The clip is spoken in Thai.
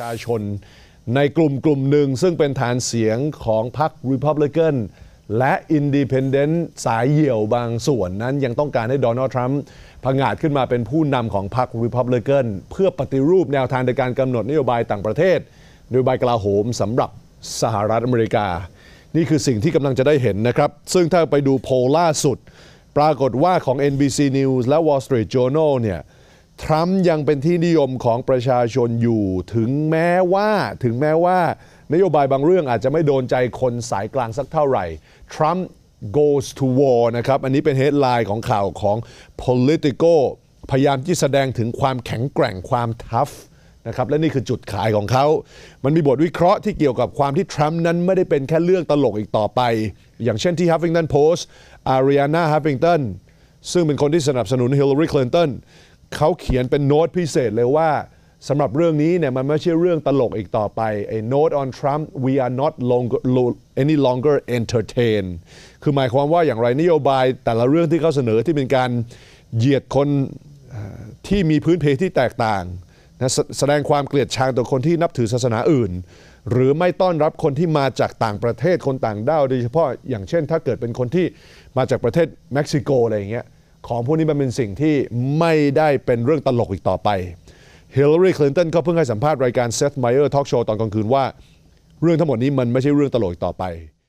ชาชนในกลุ่มกลุ่มหนึ่งซึ่งเป็นฐานเสียงของพรรค Republican และอินดีเ n นเดนต์สายเหี่ยวบางส่วนนั้นยังต้องการให้โดนัลด์ทรัมป์ผงาดขึ้นมาเป็นผู้นำของพรรค Republican เพื่อปฏิรูปแนวทางในการกำหนดนโยบายต่างประเทศนโยบายกลาโหมสำหรับสหรัฐอเมริกา นี่คือสิ่งที่กำลังจะได้เห็นนะครับ ซึ่งถ้าไปดูโพลล่าสุด ปรากฏว่าของ NBC News และ Wall Street Journal เนี่ยทรัมป์ยังเป็นที่นิยมของประชาชนอยู่ ถึงแม้ว่า ถึงแม้ว่า นโยบายบางเรื่องอาจจะไม่โดนใจคนสายกลางสักเท่าไหร่ ทรัมป์ goes to war นะครับ อันนี้เป็นเฮดไลน์ของข่าวของ politico พยายามที่แสดงถึงความแข็งแกร่ง ความทัฟนะครับ และนี่คือจุดขายของเขา มันมีบทวิเคราะห์ที่เกี่ยวกับความที่ทรัมป์นั้นไม่ได้เป็นแค่เรื่องตลกอีกต่อไป อย่างเช่นที่ Huffington Post อาร a n a นาฮั i ฟิงตันซึ่งเป็นคนที่สนับสนุนฮิลลารีคลินตันเขาเขียนเป็นโน้ตพิเศษเลยว่าสำหรับเรื่องนี้เนี่ยมันไม่ใช่เรื่องตลกอีกต่อไปไอ้โน้ต on Trump we are not longer any longer entertain คือหมายความว่าอย่างไรนโยบาย แต่ละเรื่องที่เขาเสนอที่เป็นการเหยียดคนที่มีพื้นเพที่แตกต่างนะแสดงความเกลียดชังต่อคนที่นับถือศาสนาอื่น หรือไม่ต้อนรับคนที่มาจากต่างประเทศคนต่างด้าวโดยเฉพาะ อย่างเช่น ถ้าเกิดเป็นคนที่มาจากประเทศเม็กซิโกอะไรอย่างเงี้ยของพวกนี้มันเป็นสิ่งที่ไม่ได้เป็นเรื่องตลกอีกต่อไปฮิลลารีคลินตันก็เพิ่งให้สัมภาษณ์ รายการเซธไมเออร์ทอล์กโชว์ตอนกลางคืนว่า เรื่องทั้งหมดนี้มันไม่ใช่เรื่องตลกอีกต่อไป